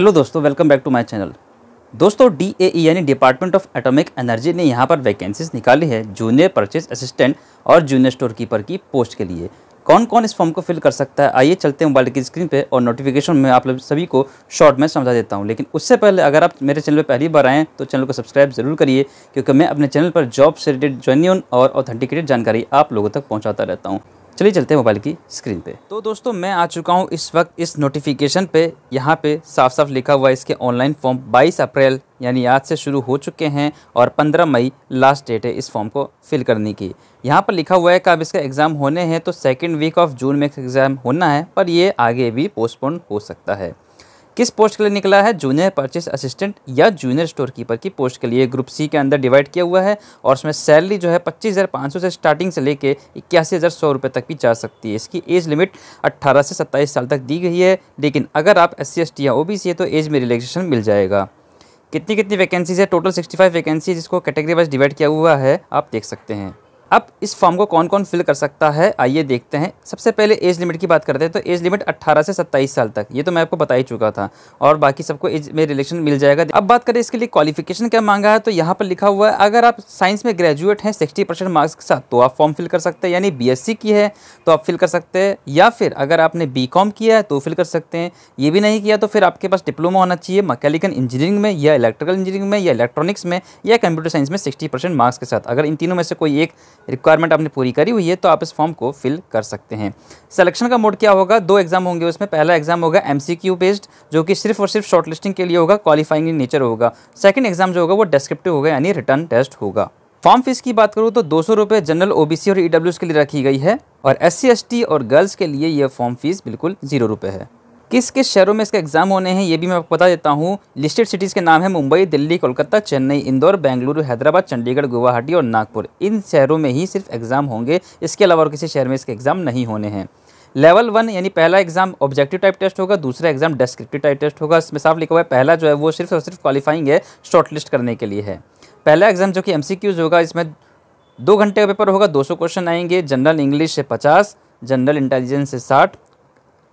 hello दोस्तों welcome back to my channel दोस्तों DAE e यानी डिपार्टमेंट ऑफ एटॉमिक एनर्जी ने यहाँ पर वैकेंसीज निकाली है जूनियर परचेज असिस्टेंट और जूनियर स्टोर कीपर की पोस्ट के लिए कौन कौन इस फॉर्म को फिल कर सकता है आइए चलते हैं मोबाइल की स्क्रीन पे और नोटिफिकेशन में आप लोग सभी को शॉर्ट में समझा देता हूँ लेकिन उससे पहले अगर आप मेरे चैनल पर पहली बार आएँ तो चैनल को सब्सक्राइब जरूर करिए क्योंकि मैं अपने चैनल पर जॉब से रिलेटेड जॉन्यून और ऑथेंटिकेटेड जानकारी आप लोगों तक पहुँचाता रहता हूँ चलिए चलते हैं मोबाइल की स्क्रीन पे तो दोस्तों मैं आ चुका हूँ इस वक्त इस नोटिफिकेशन पे यहाँ पे साफ साफ लिखा हुआ है इसके ऑनलाइन फॉर्म 22 अप्रैल यानी आज से शुरू हो चुके हैं और 15 मई लास्ट डेट है इस फॉर्म को फिल करने की यहाँ पर लिखा हुआ है कि अब इसका एग्ज़ाम होने हैं तो सेकेंड वीक ऑफ जून में एग्ज़ाम होना है पर ये आगे भी पोस्टपोन हो सकता है किस पोस्ट के लिए निकला है जूनियर परचेस असिस्टेंट या जूनियर स्टोर कीपर की पोस्ट के लिए ग्रुप सी के अंदर डिवाइड किया हुआ है और उसमें सैलरी जो है पच्चीस हज़ार पाँच सौ से स्टार्टिंग से लेके इक्यासी हज़ार सौ रुपये तक भी जा सकती है इसकी एज लिमिट अट्ठारह से सत्ताईस साल तक दी गई है लेकिन अगर आप एस सी या ओ है तो एज में रिलैक्सेशन मिल जाएगा कितनी कितनी वैकेंसीज है टोटल सिक्सटी फाइव वैकेंसी जिसको कैटेगरी वाइज डिवाइड किया हुआ है आप देख सकते हैं अब इस फॉर्म को कौन कौन फिल कर सकता है आइए देखते हैं सबसे पहले एज लिमिट की बात करते हैं तो एज लिमिट 18 से 27 साल तक ये तो मैं आपको बता ही चुका था और बाकी सबको एज में रिलेक्शन मिल जाएगा अब बात करें इसके लिए क्वालिफिकेशन क्या मांगा है तो यहाँ पर लिखा हुआ है अगर आप साइंस में ग्रेजुएट हैं सिक्सटी मार्क्स के साथ तो आप फॉर्म फिल कर सकते हैं यानी बी की है तो आप फिल कर सकते हैं या फिर अगर आपने बी किया है तो फिल कर सकते हैं ये भी नहीं किया तो फिर आपके पास डिप्लोमा होना चाहिए मकैनिकल इंजीनियरिंग में या इलेक्ट्रिकल इंजीनियरिंग में या इलेक्ट्रॉनिक्स में या कंप्यूटर साइंस में सिक्सटी मार्क्स के साथ अगर इन तीनों में से कोई एक रिक्वायरमेंट आपने पूरी करी हुई है तो आप इस फॉर्म को फिल कर सकते हैं सिलेक्शन का मोड क्या होगा दो एग्जाम होंगे उसमें पहला एग्जाम होगा एम बेस्ड जो कि सिर्फ और सिर्फ शॉर्टलिस्टिंग के लिए होगा क्वालिफाइंग इन नेचर होगा सेकंड एग्जाम जो होगा वो डिस्क्रिप्टिव होगा यानी रिटर्न टेस्ट होगा फॉर्म फीस की बात करूँ तो दो सौ जनरल ओबीसी और ई e के लिए रखी गई है और एस सी और गर्ल्स के लिए यह फॉर्म फीस बिल्कुल जीरो रुपये है किस किस शहरों में इसके एग्ज़ाम होने हैं ये भी मैं आपको बता देता हूँ लिस्टेड सिटीज़ के नाम है मुंबई दिल्ली कोलकाता चेन्नई इंदौर बेंगलुरु हैदराबाद चंडीगढ़ गुवाहाटी और नागपुर इन शहरों में ही सिर्फ एग्ज़ाम होंगे इसके अलावा और किसी शहर में इसके एग्ज़ाम नहीं होने हैं लेवल वन यानी पहला एग्जाम ऑब्जेक्टिव टाइप टेस्ट होगा दूसरा एग्जाम डिस्क्रिप्टिव टाइप टेस्ट होगा इसमें साफ लिखा हुआ है पहला जो है वो सिर्फ और सिर्फ क्वालिफाइंग है शॉर्टलिस्ट लिस्ट करने के लिए है पहला एग्जाम जो कि एम होगा इसमें दो घंटे का पेपर होगा 200 क्वेश्चन आएंगे जनरल इंग्लिश से 50 जनरल इंटेलिजेंस से साठ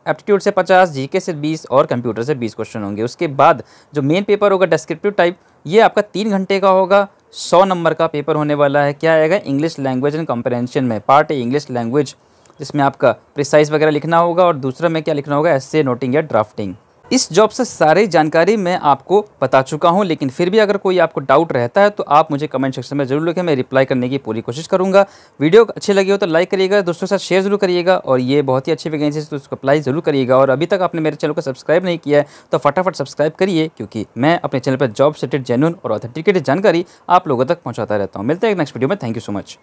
एप्टीट्यूड से पचास जीके से बीस और कंप्यूटर से बीस क्वेश्चन होंगे उसके बाद जो मेन पेपर होगा डिस्क्रिप्टिव टाइप ये आपका तीन घंटे का होगा सौ नंबर का पेपर होने वाला है क्या आएगा इंग्लिश लैंग्वेज एंड कॉम्प्रेंशन में पार्ट ए इंग्लिश लैंग्वेज जिसमें आपका प्रिसाइज वगैरह लिखना होगा और दूसरा में क्या लिखना होगा एस नोटिंग या ड्राफ्टिंग इस जॉब से सारी जानकारी मैं आपको बता चुका हूं लेकिन फिर भी अगर कोई आपको डाउट रहता है तो आप मुझे कमेंट सेक्शन में जरूर लिखें मैं रिप्लाई करने की पूरी कोशिश करूंगा वीडियो अच्छी लगी हो तो लाइक करिएगा दोस्तों के साथ शेयर जरूर करिएगा और ये बहुत ही अच्छी वैकेंसी तो उसको अप्लाई जरूर करिएगा और अभी तक आपने मेरे चैनल को सब्सक्राइब नहीं किया है तो फटाफट सब्सक्राइब करिए क्योंकि मैं अपने चैनल पर जॉब सेटेड जेनुअन और ऑथेंटिकेटेड जानकारी आप लोगों तक पहुँचाता रहता हूँ मिलते हैं नेक्स्ट वीडियो में थैंक यू सो मच